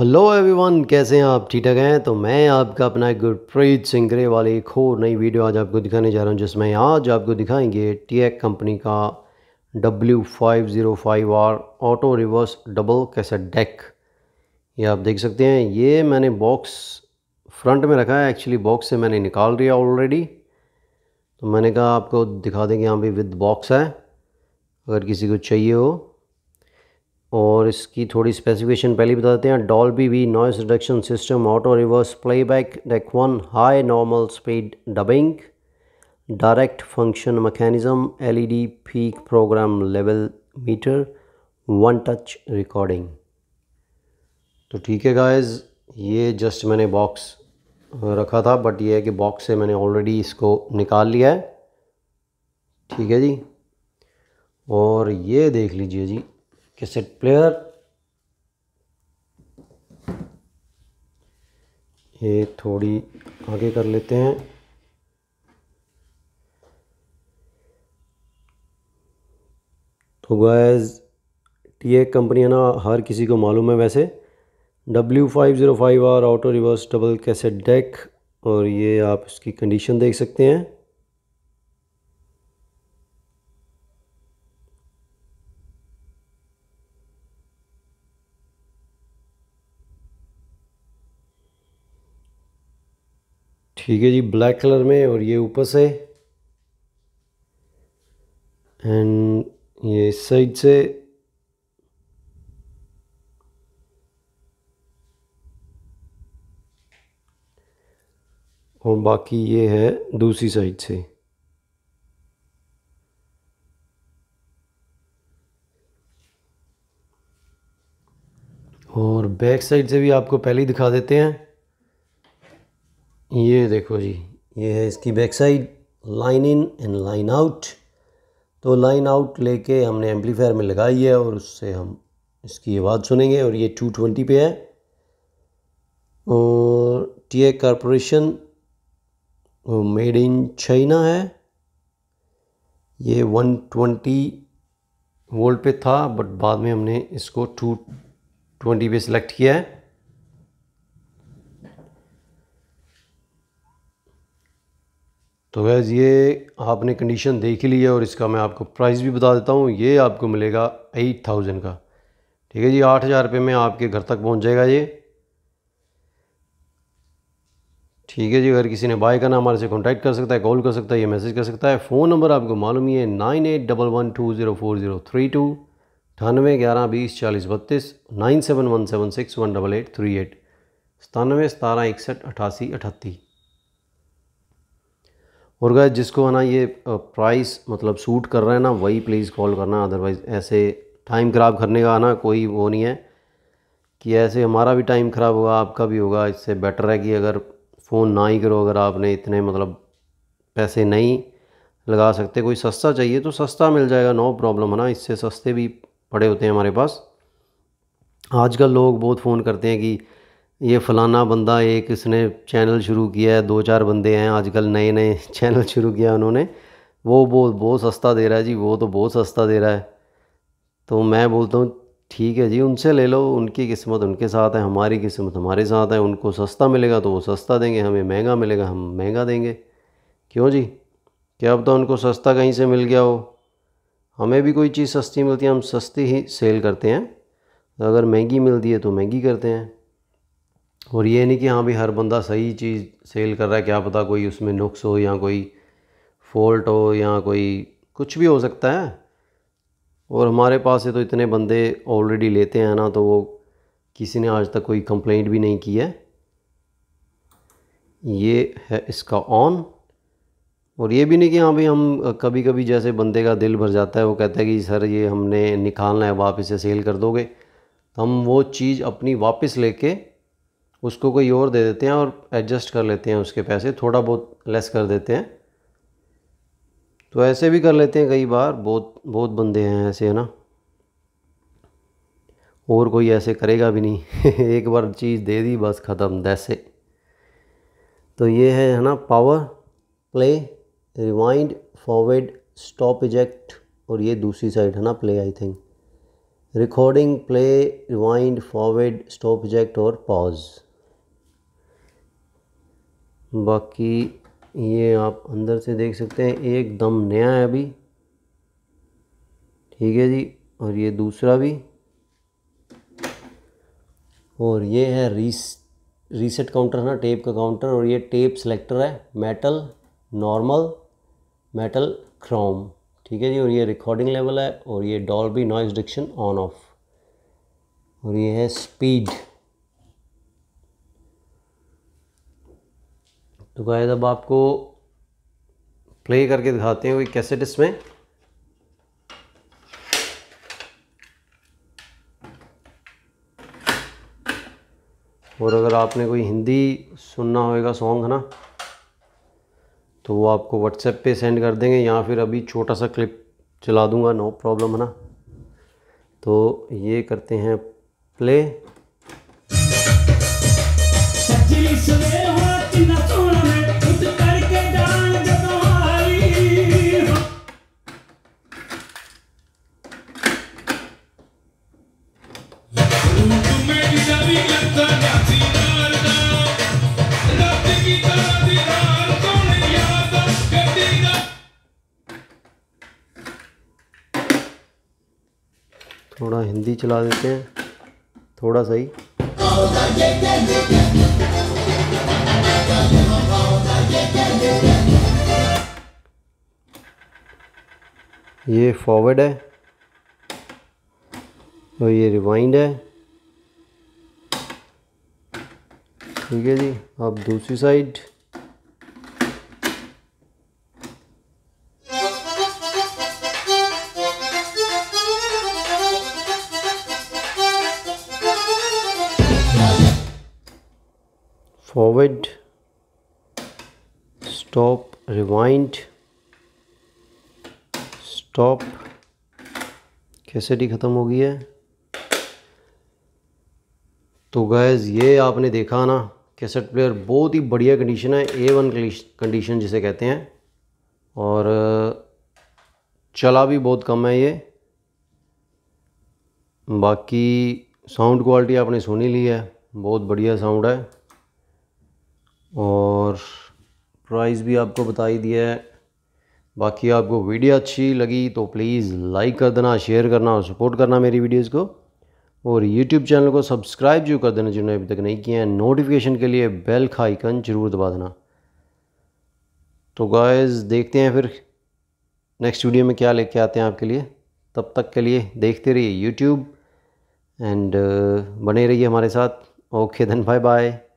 hello everyone कैसे हैं आप ठीक ठाक हैं तो मैं आपका अपना गुरप्रीत सिंह वाले एक और नई वीडियो आज आपको दिखाने जा रहा हूं जिसमें आज आपको दिखाएंगे टीएक कंपनी का W five zero five R auto reverse double cassette deck ये आप देख सकते हैं ये मैंने बॉक्स फ्रंट में रखा है एक्चुअली बॉक्स से मैंने निकाल दिया ऑलरेडी तो मैंने कहा आपको दिखा देंगे यहाँ पर विद बॉक्स है अगर किसी को चाहिए हो और इसकी थोड़ी स्पेसिफिकेशन पहले बता देते हैं Dolby B noise reduction system auto reverse playback deck one high normal speed dubbing direct function mechanism LED peak programme level meter one touch recording तो ठीक है गाइस ये जस्ट मैंने बॉक्स रखा था बट ये है कि बॉक्स से मैंने ऑलरेडी इसको निकाल लिया है ठीक है जी और ये देख लीजिए जी कैसेट प्लेयर ये थोड़ी आगे कर लेते हैं तो गैज़ टी ए कंपनी है ना हर किसी को मालूम है वैसे W five zero five R auto reverse double cassette deck और ये आप इसकी कंडीशन देख सकते हैं ठीक है जी ब्लैक कलर में और ये ऊपर से एंड ये इस साइड से और बाकी ये है दूसरी साइड से और बैक साइड से भी आपको पहले ही दिखा देते हैं ये देखो जी ये है इसकी back side line in and line out तो लाइन आउट लेके हमने एम्पलीफायर में लगाई है और उससे हम इसकी आवाज़ सुनेंगे और ये 220 पे है और T A corporation made in China है ये 120 वोल्ट पे था बट बाद में हमने इसको 220 पे सेलेक्ट किया है तो गैज़ ये आपने कंडीशन देख ही ली है और इसका मैं आपको प्राइस भी बता देता हूँ ये आपको मिलेगा एट थाउजेंड का ठीक है जी आठ हज़ार रुपये में आपके घर तक पहुँच जाएगा ये ठीक है जी अगर किसी ने बाय करना हमारे से कांटेक्ट कर सकता है कॉल कर सकता है या मैसेज कर सकता है फ़ोन नंबर आपको मालूम ही है nine eight double one two zero four zero three two अठानवे ग्यारह बीस चालीस बत्तीस nine seven one seven six one double eight three eight सतानवे सतारह इकसठ अठासी अठत्ती और गए जिसको है ना ये प्राइस मतलब सूट कर रहा है ना वही प्लीज़ कॉल करना अदरवाइज़ ऐसे टाइम ख़राब करने का ना कोई वो नहीं है कि ऐसे हमारा भी टाइम ख़राब होगा आपका भी होगा इससे बेटर है कि अगर फ़ोन ना ही करो अगर आपने इतने मतलब पैसे नहीं लगा सकते कोई सस्ता चाहिए तो सस्ता मिल जाएगा नो प्रॉब्लम है ना इससे सस्ते भी पड़े होते हैं हमारे पास आजकल लोग बहुत फ़ोन करते हैं कि ये फ़लाना बंदा एक इसने चैनल शुरू किया है दो चार बंदे हैं आजकल नए नए चैनल शुरू किया उन्होंने वो बहुत बहुत सस्ता दे रहा है जी वो तो बहुत सस्ता दे रहा है तो मैं बोलता हूँ ठीक है जी उनसे ले लो उनकी किस्मत उनके साथ है हमारी किस्मत हमारे साथ है उनको सस्ता मिलेगा तो वो सस्ता देंगे हमें महंगा मिलेगा हम महंगा देंगे क्यों जी क्या अब तो उनको सस्ता कहीं से मिल गया हो हमें भी कोई चीज़ सस्ती मिलती है हम सस्ती ही सेल करते हैं अगर महंगी मिलती है तो महंगी करते हैं और ये नहीं कि हाँ भी हर बंदा सही चीज़ सेल कर रहा है क्या पता कोई उसमें नुक्स हो या कोई फॉल्ट हो या कोई कुछ भी हो सकता है और हमारे पास से तो इतने बंदे ऑलरेडी लेते हैं ना तो वो किसी ने आज तक कोई कंप्लेंट भी नहीं की है ये है इसका ऑन और ये भी नहीं कि हाँ भाई हम कभी कभी जैसे बंदे का दिल भर जाता है वो कहता है कि सर ये हमने निकालना है वापस से सेल कर दोगे तो हम वो चीज़ अपनी वापस लेके उसको कोई और दे देते हैं और एडजस्ट कर लेते हैं उसके पैसे थोड़ा बहुत लेस कर देते हैं तो ऐसे भी कर लेते हैं कई बार बहुत बहुत बंदे हैं ऐसे है ना और कोई ऐसे करेगा भी नहीं एक बार चीज़ दे दी बस ख़त्म दैसे तो ये है है ना power play rewind forward stop eject और ये दूसरी साइड है ना play I think recording play rewind forward stop eject और पॉज बाकी ये आप अंदर से देख सकते हैं एकदम नया है अभी ठीक है जी और ये दूसरा भी और ये है रीस रीसेट काउंटर है ना टेप का काउंटर और ये टेप सेलेक्टर है मेटल नॉर्मल मेटल क्रोम ठीक है जी और ये रिकॉर्डिंग लेवल है और ये Dolby noise reduction on off और ये है स्पीड तो गायद अब आपको प्ले करके दिखाते हैं कोई कैसेट इसमें और अगर आपने कोई हिंदी सुनना होएगा सॉन्ग है ना तो वो आपको व्हाट्सएप पे सेंड कर देंगे या फिर अभी छोटा सा क्लिप चला दूंगा नो प्रॉब्लम है ना तो ये करते हैं प्ले थोड़ा हिंदी चला देते हैं थोड़ा सा ही ये फॉरवर्ड है और ये रिवाइंड है ठीक है जी अब दूसरी साइड stop rewind stop डी ख़त्म हो गई है तो गैज़ ये आपने देखा ना कैसेट प्लेयर बहुत ही बढ़िया कंडीशन है ए वन कंडीशन जिसे कहते हैं और चला भी बहुत कम है ये बाकी साउंड क्वालिटी आपने सुनी ली है बहुत बढ़िया साउंड है प्राइस भी आपको बता ही दिया है बाकी आपको वीडियो अच्छी लगी तो प्लीज़ लाइक कर देना शेयर करना और सपोर्ट करना मेरी वीडियोस को और यूट्यूब चैनल को सब्सक्राइब जो कर देना जिन्होंने अभी तक नहीं किया है नोटिफिकेशन के लिए बेल का आइकन ज़रूर दबा देना तो गाइस देखते हैं फिर नेक्स्ट वीडियो में क्या लेके आते हैं आपके लिए तब तक के लिए देखते रहिए यूट्यूब एंड uh, बने रहिए हमारे साथ ओके धन बाय बाय